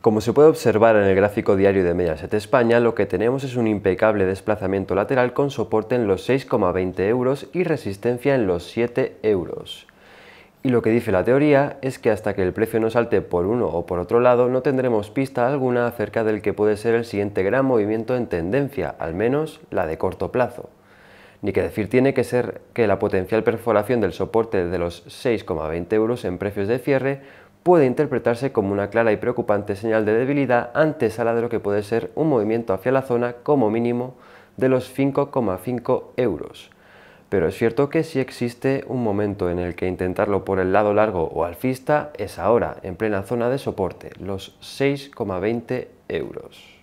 Como se puede observar en el gráfico diario de Mediaset España, lo que tenemos es un impecable desplazamiento lateral con soporte en los 6,20 euros y resistencia en los 7 euros. Y lo que dice la teoría es que hasta que el precio no salte por uno o por otro lado no tendremos pista alguna acerca del que puede ser el siguiente gran movimiento en tendencia, al menos la de corto plazo. Ni que decir tiene que ser que la potencial perforación del soporte de los 6,20 euros en precios de cierre puede interpretarse como una clara y preocupante señal de debilidad antes a la de lo que puede ser un movimiento hacia la zona como mínimo de los 5,5 euros. Pero es cierto que si existe un momento en el que intentarlo por el lado largo o alfista es ahora, en plena zona de soporte, los 6,20 euros.